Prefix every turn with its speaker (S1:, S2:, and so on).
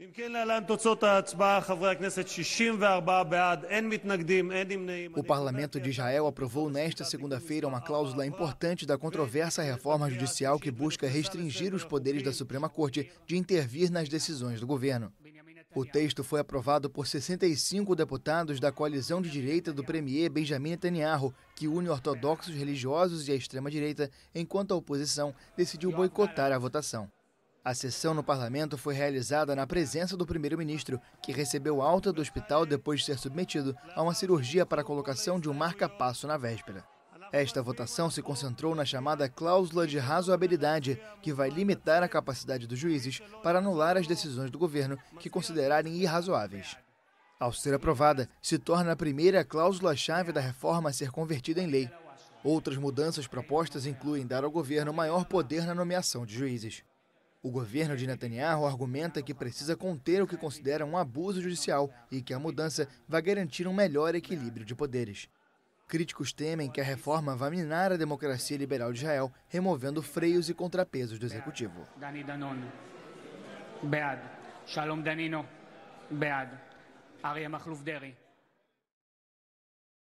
S1: אם כן, להלן תוצאות ההצבעה, חברי הכנסת 64 בעד, אין מתנגדים, אין נמנעים. O Parlamento de Israel aprovou nesta segunda-feira uma cláusula importante da controversa reforma judicial que busca restringir os poderes da Suprema Corte de intervir nas decisões do governo. O texto foi aprovado por 65 deputados da coalizão de direita do premier Benjamin Netanyahu, que une ortodoxos religiosos e a extrema-direita, enquanto a oposição decidiu boicotar a votação. A sessão no parlamento foi realizada na presença do primeiro-ministro, que recebeu alta do hospital depois de ser submetido a uma cirurgia para a colocação de um marca-passo na véspera. Esta votação se concentrou na chamada cláusula de razoabilidade, que vai limitar a capacidade dos juízes para anular as decisões do governo que considerarem irrazoáveis. Ao ser aprovada, se torna a primeira cláusula-chave da reforma a ser convertida em lei. Outras mudanças propostas incluem dar ao governo maior poder na nomeação de juízes. O governo de Netanyahu argumenta que precisa conter o que considera um abuso judicial e que a mudança vai garantir um melhor equilíbrio de poderes. Críticos temem que a reforma vá minar a democracia liberal de Israel, removendo freios e contrapesos do executivo. Shalom Danino, Deri.